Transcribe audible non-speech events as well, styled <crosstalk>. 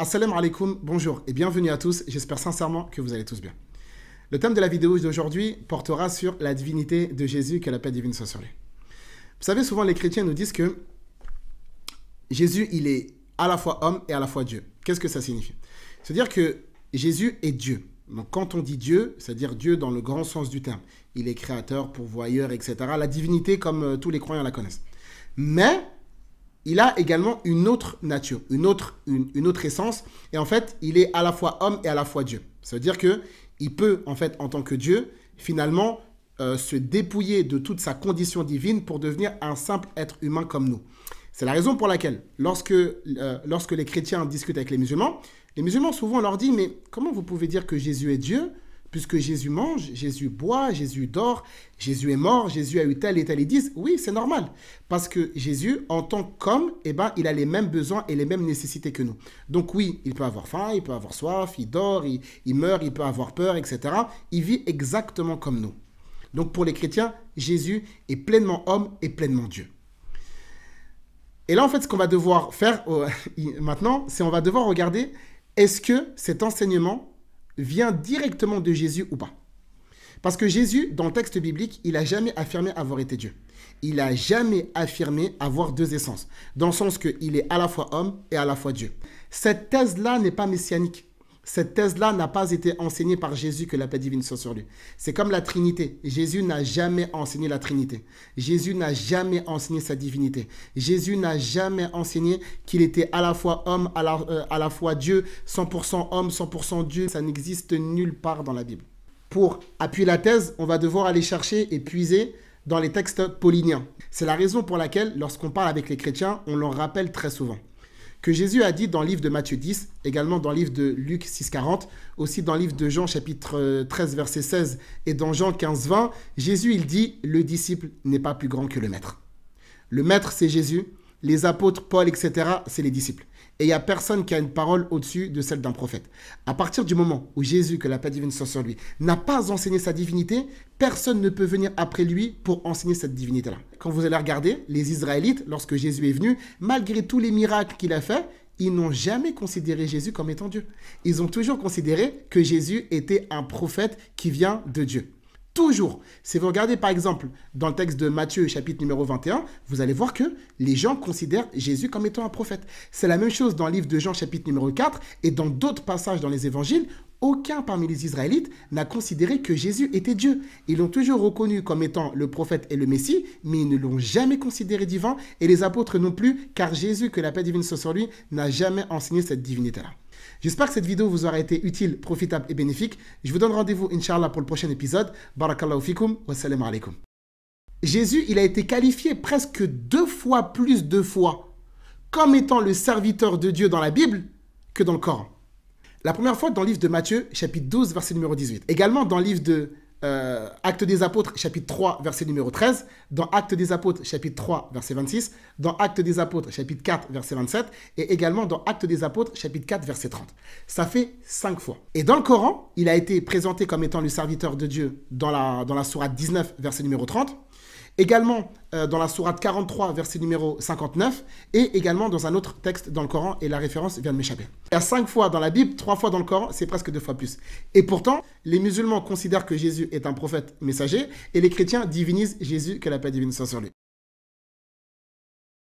Assalamu alaikum, bonjour et bienvenue à tous, j'espère sincèrement que vous allez tous bien. Le thème de la vidéo d'aujourd'hui portera sur la divinité de Jésus, que la paix divine soit sur lui. Vous savez, souvent les chrétiens nous disent que Jésus, il est à la fois homme et à la fois Dieu. Qu'est-ce que ça signifie C'est-à-dire que Jésus est Dieu. Donc quand on dit Dieu, c'est-à-dire Dieu dans le grand sens du terme, il est créateur, pourvoyeur, etc. La divinité comme euh, tous les croyants la connaissent. Mais il a également une autre nature, une autre, une, autre essence. Et en fait, il est à la fois homme et à la fois Dieu. Ça veut dire qu'il peut, en fait, en tant que Dieu, finalement, euh, se dépouiller de toute sa condition divine pour devenir un simple être humain comme nous. C'est la raison pour laquelle, lorsque, euh, lorsque les chrétiens discutent avec les musulmans, les musulmans souvent leur disent, mais comment vous pouvez dire que Jésus est Dieu Puisque Jésus mange, Jésus boit, Jésus dort, Jésus est mort, Jésus a eu tel et tel disent, oui, c'est normal. Parce que Jésus, en tant qu'homme, eh ben, il a les mêmes besoins et les mêmes nécessités que nous. Donc oui, il peut avoir faim, il peut avoir soif, il dort, il, meurt, il peut avoir peur, etc. Il vit exactement comme nous. Donc pour les chrétiens, Jésus est pleinement homme et pleinement Dieu. Et là, en fait, ce qu'on va devoir faire oh, <laughs> maintenant, c'est on va devoir regarder est-ce que cet enseignement vient directement de Jésus ou pas. Parce que Jésus, dans le texte biblique, il n'a jamais affirmé avoir été Dieu. Il n'a jamais affirmé avoir deux essences, dans le sens qu'il est à la fois homme et à la fois Dieu. Cette thèse-là n'est pas messianique. Cette thèse-là n'a pas été enseignée par Jésus que la paix divine soit sur lui. C'est comme la Trinité. Jésus n'a jamais enseigné la Trinité. Jésus n'a jamais enseigné sa divinité. Jésus n'a jamais enseigné qu'il était à la fois homme, à la, euh, fois Dieu, 100% homme, 100% Dieu. Ça n'existe nulle part dans la Bible. Pour appuyer la thèse, on va devoir aller chercher et puiser dans les textes pauliniens. C'est la raison pour laquelle, lorsqu'on parle avec les chrétiens, on leur rappelle très souvent que Jésus a dit dans le livre de Matthieu 10, également dans le livre de Luc 6,40, aussi dans le livre de Jean chapitre 13 euh, verset 16 et dans Jean 15, 20, Jésus il dit, le disciple n'est pas plus grand que le maître. Le maître c'est Jésus, les apôtres, Paul, etc., c'est les disciples. Et il n'y a personne qui a une parole au-dessus de celle d'un prophète. À partir du moment où Jésus, que la paix divine soit sur lui, n'a pas enseigné sa divinité, personne ne peut venir après lui pour enseigner cette divinité-là. Quand vous allez regarder, les Israélites, lorsque Jésus est venu, malgré tous les miracles qu'il a faits, ils n'ont jamais considéré Jésus comme étant Dieu. Ils ont toujours considéré que Jésus était un prophète qui vient de Dieu. Toujours. Si vous regardez par exemple dans le texte de Matthieu chapitre numéro 21, vous allez voir que les gens considèrent Jésus comme étant un prophète. C'est la même chose dans le livre de Jean chapitre numéro 4 et dans d'autres passages dans les évangiles aucun parmi les Israélites n'a considéré que Jésus était Dieu. Ils l'ont toujours reconnu comme étant le prophète et le Messie, mais ils ne l'ont jamais considéré divin, et les apôtres non plus, car Jésus, que la paix divine soit sur lui, n'a jamais enseigné cette divinité-là. J'espère que cette vidéo vous aura été utile, profitable et bénéfique. Je vous donne rendez-vous, Inch'Allah, pour le prochain épisode. Barakallahu fikum, wassalamu alaikum. Jésus, il a été qualifié presque deux fois plus de fois comme étant le serviteur de Dieu dans la Bible que dans le Coran. La première fois dans le livre de Matthieu, chapitre 12, verset numéro 18. Également dans le livre de euh, des Apôtres, chapitre 3, verset numéro 13, dans acte des Apôtres, chapitre 3, verset 26, dans Acte des Apôtres, chapitre 4, verset 27, et également dans Acte des Apôtres, chapitre 4, verset 30. Ça fait 5 fois. Et dans le Coran, il a été présenté comme étant le serviteur de Dieu dans la, dans la sourate 19, verset numéro 30. Également euh, dans la sourate 43, verset numéro 59, et également dans un autre texte dans le Coran, et la référence vient de m'échapper. Il y a cinq fois dans la Bible, trois fois dans le Coran, c'est presque deux fois plus. Et pourtant, les musulmans considèrent que Jésus est un prophète messager, et les chrétiens divinisent Jésus qu'elle la paix divine sur lui.